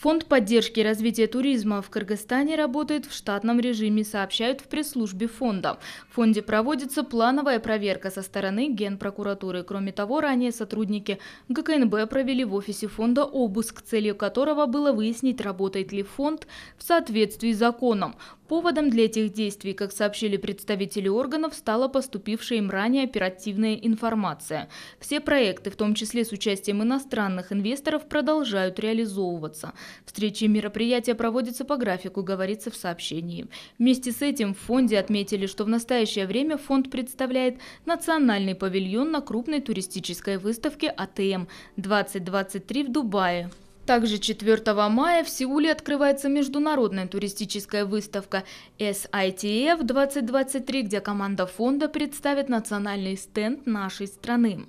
Фонд поддержки развития туризма в Кыргызстане работает в штатном режиме, сообщают в пресс-службе фонда. В фонде проводится плановая проверка со стороны Генпрокуратуры. Кроме того, ранее сотрудники ГКНБ провели в офисе фонда обыск, целью которого было выяснить, работает ли фонд в соответствии с законом. Поводом для этих действий, как сообщили представители органов, стала поступившая им ранее оперативная информация. Все проекты, в том числе с участием иностранных инвесторов, продолжают реализовываться. Встречи и мероприятия проводятся по графику, говорится в сообщении. Вместе с этим в фонде отметили, что в настоящее время фонд представляет национальный павильон на крупной туристической выставке АТМ 2023 в Дубае. Также 4 мая в Сеуле открывается международная туристическая выставка SITF 2023, где команда фонда представит национальный стенд нашей страны.